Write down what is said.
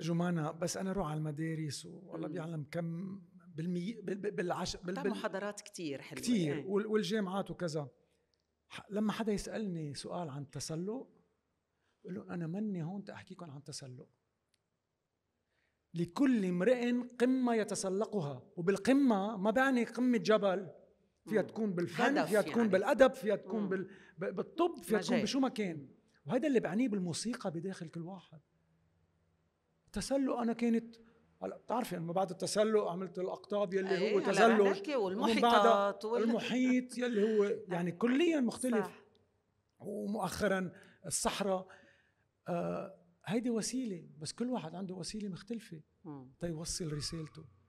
جمانة بس انا اروح على المدارس والله بيعلم كم بالمي بالعش بال... بال... محاضرات كثير حلوه كثير يعني. إيه. والجامعات وكذا لما حدا يسالني سؤال عن التسلق بقول لهم انا مني هون تأحكيكم عن التسلق لكل امرئ قمة يتسلقها وبالقمة ما بعني قمة جبل فيها تكون بالفن فيها تكون يعني. بالأدب فيها تكون بال... بالطب فيها تكون بشو ما كان وهذا اللي بعنيه بالموسيقى بداخل كل واحد تسلق انا كانت هلا بتعرفي انه بعد التسلق عملت الاقطاب يلي أيه هو تزلج والمحيطات وال... المحيط يلي هو يعني كليا مختلف صح. ومؤخرا الصحراء آه هيدي وسيله بس كل واحد عنده وسيله مختلفه تيوصل طيب رسالته